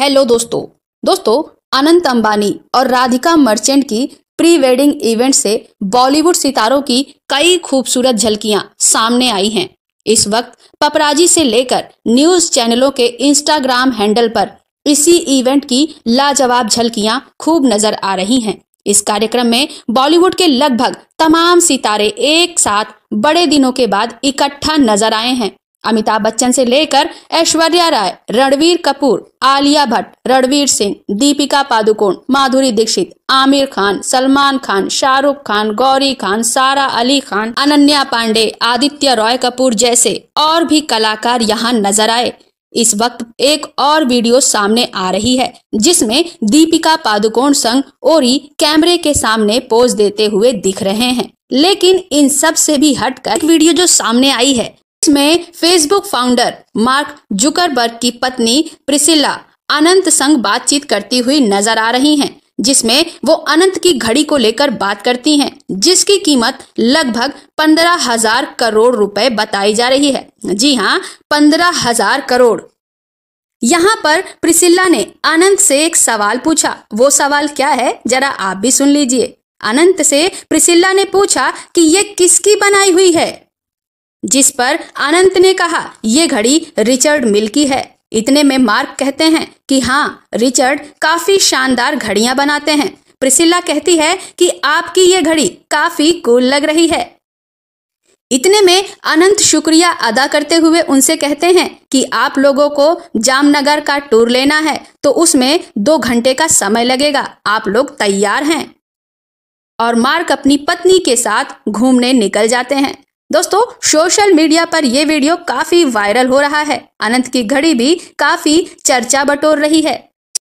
hello दोस्तों दोस्तों अनंत अंबानी और राधिका मर्चेंट की प्री वेडिंग इवेंट से बॉलीवुड सितारों की कई खूबसूरत झलकियां सामने आई हैं इस वक्त पपराजी से लेकर न्यूज चैनलों के इंस्टाग्राम हैंडल पर इसी इवेंट की लाजवाब झलकियां खूब नजर आ रही हैं इस कार्यक्रम में बॉलीवुड के लगभग तमाम सितारे एक साथ बड़े दिनों के बाद इकट्ठा नजर आए हैं अमिताभ बच्चन से लेकर ऐश्वर्या राय रणवीर कपूर आलिया भट्ट रणवीर सिंह दीपिका पादुकोण माधुरी दीक्षित आमिर खान सलमान खान शाहरुख खान गौरी खान सारा अली खान अनन्या पांडे आदित्य रॉय कपूर जैसे और भी कलाकार यहाँ नजर आए इस वक्त एक और वीडियो सामने आ रही है जिसमें दीपिका पादुकोण संग ओरी कैमरे के सामने पोज देते हुए दिख रहे हैं लेकिन इन सब से भी हटकर वीडियो जो सामने आई है इसमें फेसबुक फाउंडर मार्क जुकरबर्ग की पत्नी प्रिसिला अनंत संग बातचीत करती हुई नजर आ रही हैं, जिसमें वो अनंत की घड़ी को लेकर बात करती हैं, जिसकी कीमत लगभग पंद्रह हजार करोड़ रुपए बताई जा रही है जी हाँ पंद्रह हजार करोड़ यहाँ पर प्रिसिल्ला ने अनंत से एक सवाल पूछा वो सवाल क्या है जरा आप भी सुन लीजिए अनंत से प्रिसिल्ला ने पूछा कि ये किसकी बनाई हुई है जिस पर अनंत ने कहा यह घड़ी रिचर्ड मिल की है इतने में मार्क कहते हैं कि हाँ रिचर्ड काफी शानदार घड़ियां बनाते हैं प्रिसिल्ला कहती है कि आपकी ये घड़ी काफी कूल लग रही है इतने में अनंत शुक्रिया अदा करते हुए उनसे कहते हैं कि आप लोगों को जामनगर का टूर लेना है तो उसमें दो घंटे का समय लगेगा आप लोग तैयार हैं और मार्क अपनी पत्नी के साथ घूमने निकल जाते हैं दोस्तों सोशल मीडिया पर यह वीडियो काफी वायरल हो रहा है अनंत की घड़ी भी काफी चर्चा बटोर रही है